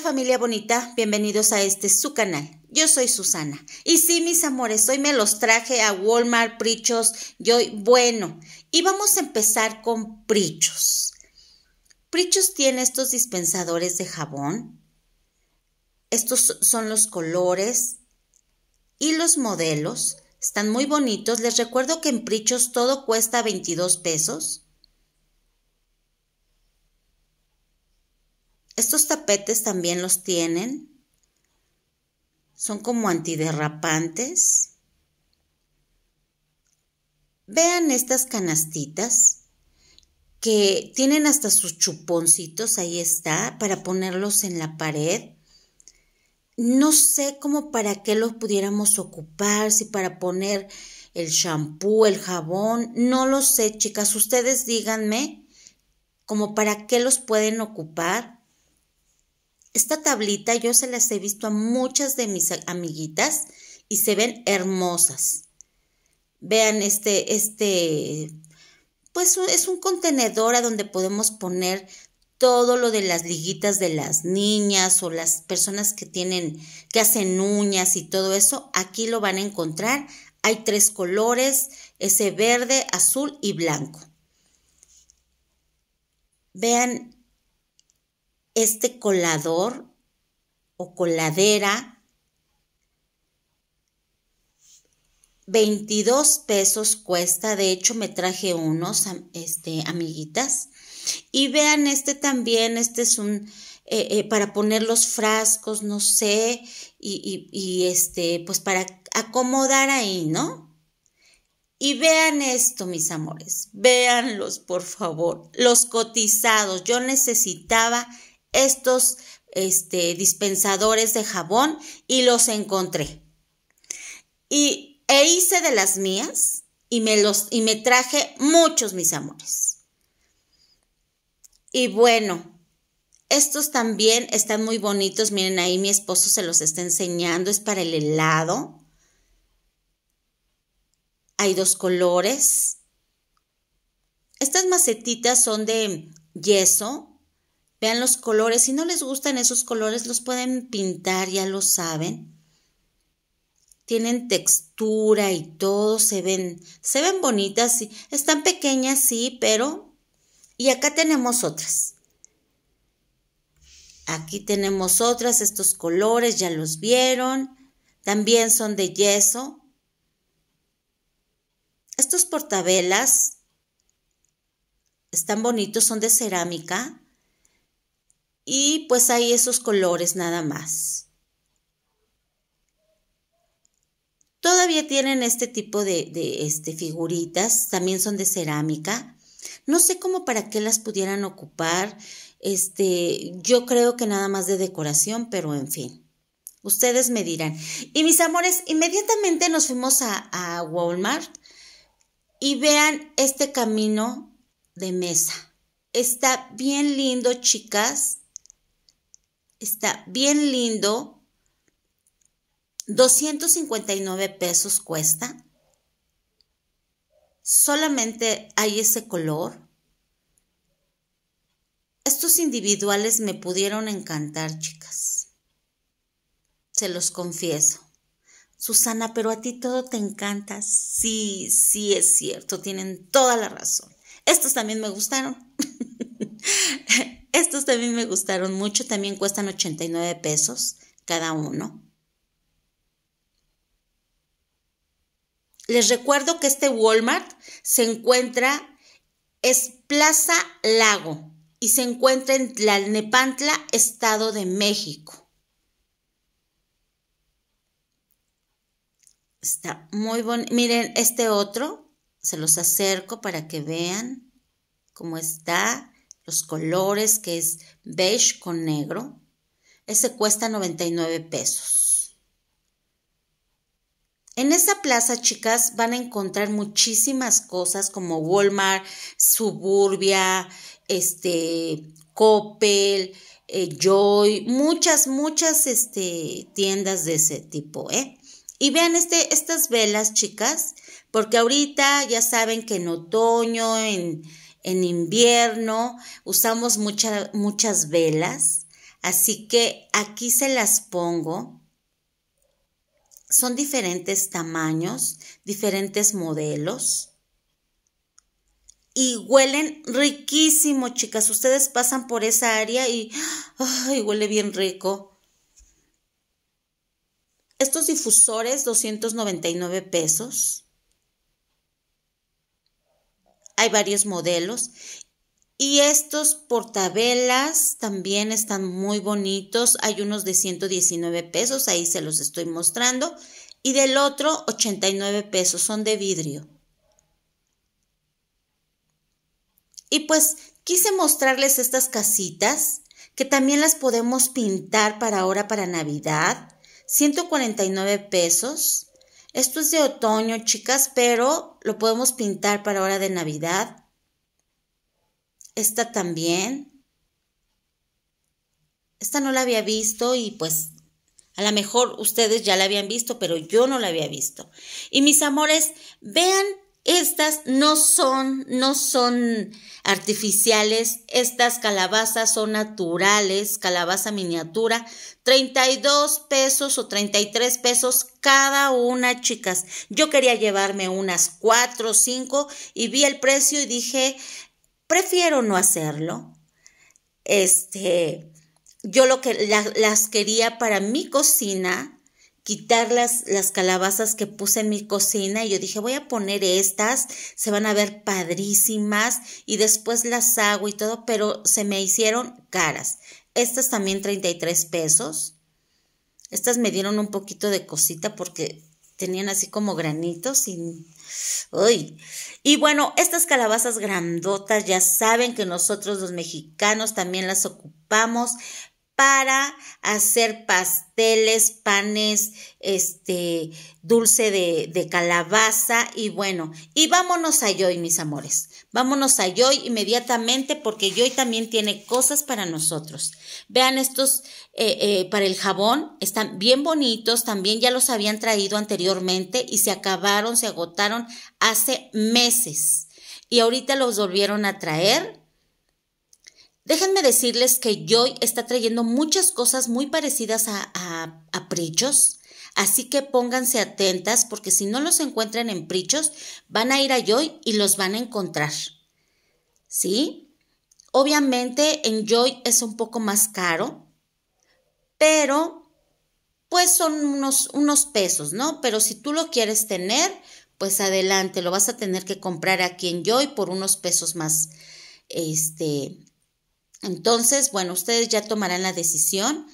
familia bonita? Bienvenidos a este su canal. Yo soy Susana. Y sí, mis amores, hoy me los traje a Walmart, Prichos, yo, bueno. Y vamos a empezar con Prichos. Prichos tiene estos dispensadores de jabón. Estos son los colores y los modelos. Están muy bonitos. Les recuerdo que en Prichos todo cuesta 22 pesos. Estos tapetes también los tienen. Son como antiderrapantes. Vean estas canastitas que tienen hasta sus chuponcitos, ahí está, para ponerlos en la pared. No sé cómo para qué los pudiéramos ocupar, si para poner el champú, el jabón, no lo sé, chicas, ustedes díganme como para qué los pueden ocupar. Esta tablita yo se las he visto a muchas de mis amiguitas y se ven hermosas. Vean este, este, pues es un contenedor a donde podemos poner todo lo de las liguitas de las niñas o las personas que tienen, que hacen uñas y todo eso, aquí lo van a encontrar. Hay tres colores, ese verde, azul y blanco. Vean este colador o coladera 22 pesos cuesta, de hecho me traje unos este, amiguitas. Y vean este también, este es un eh, eh, para poner los frascos, no sé, y, y este, pues para acomodar ahí, ¿no? Y vean esto, mis amores, véanlos, por favor, los cotizados. Yo necesitaba estos este, dispensadores de jabón y los encontré. Y e hice de las mías y me, los, y me traje muchos, mis amores. Y bueno, estos también están muy bonitos. Miren, ahí mi esposo se los está enseñando. Es para el helado. Hay dos colores. Estas macetitas son de yeso Vean los colores. Si no les gustan esos colores, los pueden pintar, ya lo saben. Tienen textura y todo, se ven, se ven bonitas, sí. Están pequeñas, sí, pero... Y acá tenemos otras. Aquí tenemos otras, estos colores ya los vieron. También son de yeso. Estos portabelas están bonitos, son de cerámica y pues hay esos colores nada más. Todavía tienen este tipo de, de este, figuritas, también son de cerámica. No sé cómo para qué las pudieran ocupar. Este, yo creo que nada más de decoración, pero en fin. Ustedes me dirán. Y mis amores, inmediatamente nos fuimos a, a Walmart y vean este camino de mesa. Está bien lindo, chicas. Está bien lindo. 259 pesos cuesta. Solamente hay ese color. Estos individuales me pudieron encantar, chicas. Se los confieso. Susana, pero a ti todo te encanta. Sí, sí es cierto, tienen toda la razón. Estos también me gustaron. Estos también me gustaron mucho, también cuestan 89 pesos cada uno. Les recuerdo que este Walmart se encuentra, es Plaza Lago y se encuentra en Tlalnepantla, Estado de México. Está muy bonito. Miren este otro, se los acerco para que vean cómo está los colores, que es beige con negro. Ese cuesta 99 pesos. En esa plaza, chicas, van a encontrar muchísimas cosas como Walmart, Suburbia, este, Coppel, eh, Joy, muchas, muchas este, tiendas de ese tipo, ¿eh? Y vean este, estas velas, chicas, porque ahorita ya saben que en otoño, en en invierno, usamos muchas velas, así que aquí se las pongo. Son diferentes tamaños, diferentes modelos. Y huelen riquísimo, chicas. Ustedes pasan por esa área y huele bien rico. Estos difusores, 299 pesos. Hay varios modelos. Y estos portabelas también están muy bonitos. Hay unos de 119 pesos, ahí se los estoy mostrando. Y del otro, 89 pesos, son de vidrio. Y pues quise mostrarles estas casitas que también las podemos pintar para ahora, para Navidad. 149 pesos. Esto es de otoño, chicas, pero lo podemos pintar para hora de Navidad. Esta también. Esta no la había visto y pues a lo mejor ustedes ya la habían visto, pero yo no la había visto. Y mis amores, vean estas no son, no son artificiales, estas calabazas son naturales, calabaza miniatura, 32 pesos o 33 pesos cada una, chicas. Yo quería llevarme unas 4 o 5 y vi el precio y dije, prefiero no hacerlo. Este, yo lo que las quería para mi cocina, quitar las, las calabazas que puse en mi cocina y yo dije voy a poner estas, se van a ver padrísimas y después las hago y todo, pero se me hicieron caras. Estas también 33 pesos. Estas me dieron un poquito de cosita porque tenían así como granitos y... ¡Uy! Y bueno, estas calabazas grandotas ya saben que nosotros los mexicanos también las ocupamos para hacer pasteles, panes, este, dulce de, calabaza y bueno, y vámonos a Yoy, mis amores. Vámonos a Yoy inmediatamente porque hoy también tiene cosas para nosotros. Vean estos eh, eh, para el jabón, están bien bonitos, también ya los habían traído anteriormente y se acabaron, se agotaron hace meses. Y ahorita los volvieron a traer Déjenme decirles que Joy está trayendo muchas cosas muy parecidas a, a, Prichos, así que pónganse atentas porque si no los encuentran en Prichos, van a ir a Joy y los van a encontrar. ¿Sí? Obviamente en Joy es un poco más caro, pero pues son unos, unos pesos, ¿no? Pero si tú lo quieres tener, pues adelante, lo vas a tener que comprar aquí en Joy por unos pesos más, este, entonces, bueno, ustedes ya tomarán la decisión.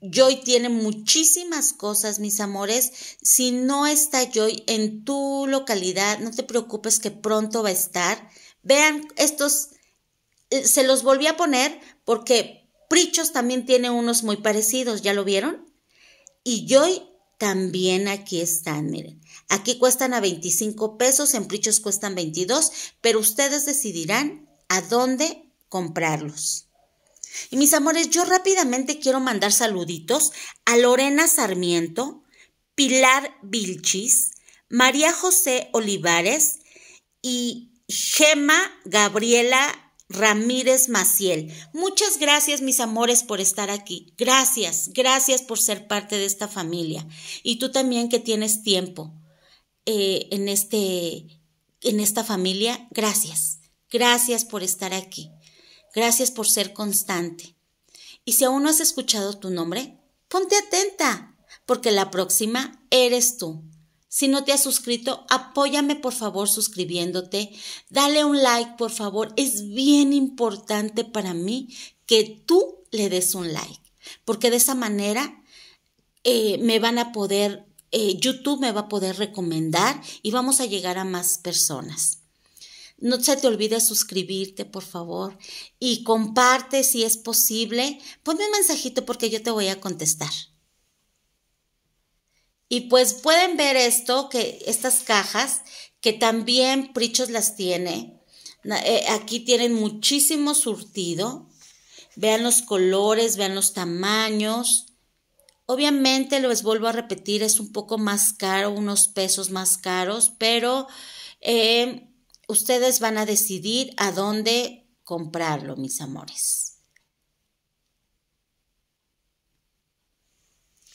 Joy tiene muchísimas cosas, mis amores. Si no está Joy en tu localidad, no te preocupes que pronto va a estar. Vean estos, eh, se los volví a poner porque Prichos también tiene unos muy parecidos, ¿ya lo vieron? Y Joy también aquí están, miren. Aquí cuestan a 25 pesos, en Prichos cuestan 22, pero ustedes decidirán a dónde comprarlos. Y mis amores, yo rápidamente quiero mandar saluditos a Lorena Sarmiento, Pilar Vilchis, María José Olivares y Gema Gabriela Ramírez Maciel. Muchas gracias, mis amores, por estar aquí. Gracias, gracias por ser parte de esta familia. Y tú también que tienes tiempo eh, en, este, en esta familia. Gracias, gracias por estar aquí. Gracias por ser constante. Y si aún no has escuchado tu nombre, ponte atenta, porque la próxima eres tú. Si no te has suscrito, apóyame por favor suscribiéndote. Dale un like, por favor. Es bien importante para mí que tú le des un like, porque de esa manera eh, me van a poder, eh, YouTube me va a poder recomendar y vamos a llegar a más personas. No se te olvide suscribirte, por favor, y comparte si es posible. Ponme un mensajito porque yo te voy a contestar. Y pues pueden ver esto, que estas cajas, que también Prichos las tiene. Eh, aquí tienen muchísimo surtido. Vean los colores, vean los tamaños. Obviamente, les vuelvo a repetir, es un poco más caro, unos pesos más caros, pero eh, ustedes van a decidir a dónde comprarlo, mis amores.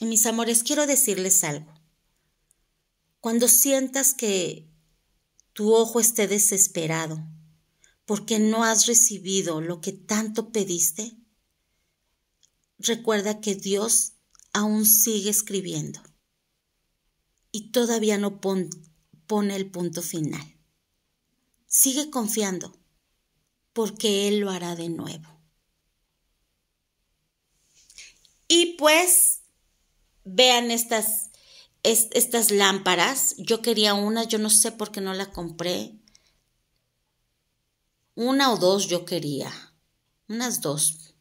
Y mis amores, quiero decirles algo. Cuando sientas que tu ojo esté desesperado porque no has recibido lo que tanto pediste, recuerda que Dios aún sigue escribiendo y todavía no pone el punto final. Sigue confiando, porque Él lo hará de nuevo. Y pues, vean estas, estas lámparas. Yo quería una, yo no sé por qué no la compré. Una o dos yo quería. Unas dos.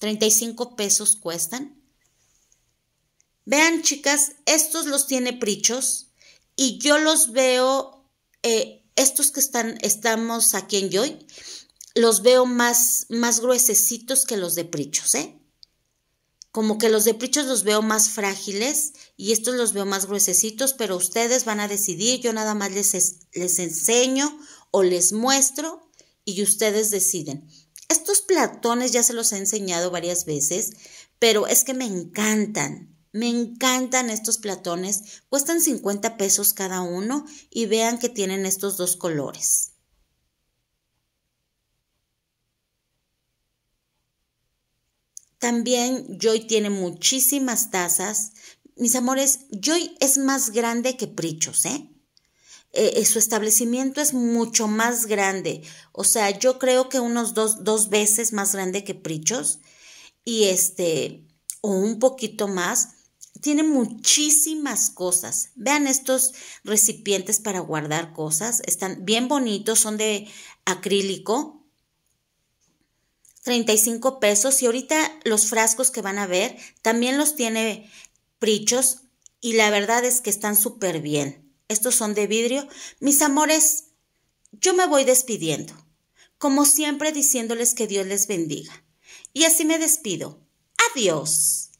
35 pesos cuestan. Vean, chicas, estos los tiene Prichos y yo los veo eh, estos que están, estamos aquí en Joy, los veo más, más gruesecitos que los de Prichos, ¿eh? Como que los de Prichos los veo más frágiles y estos los veo más gruesecitos, pero ustedes van a decidir, yo nada más les, les enseño o les muestro y ustedes deciden. Estos platones ya se los he enseñado varias veces, pero es que me encantan. Me encantan estos platones, cuestan 50 pesos cada uno y vean que tienen estos dos colores. También Joy tiene muchísimas tazas. Mis amores, Joy es más grande que Prichos, ¿eh? Eh, ¿eh? su establecimiento es mucho más grande. O sea, yo creo que unos dos, dos veces más grande que Prichos. Y este, o un poquito más tiene muchísimas cosas. Vean estos recipientes para guardar cosas. Están bien bonitos, son de acrílico. 35 pesos y ahorita los frascos que van a ver también los tiene Prichos y la verdad es que están súper bien. Estos son de vidrio. Mis amores, yo me voy despidiendo, como siempre diciéndoles que Dios les bendiga. Y así me despido. Adiós.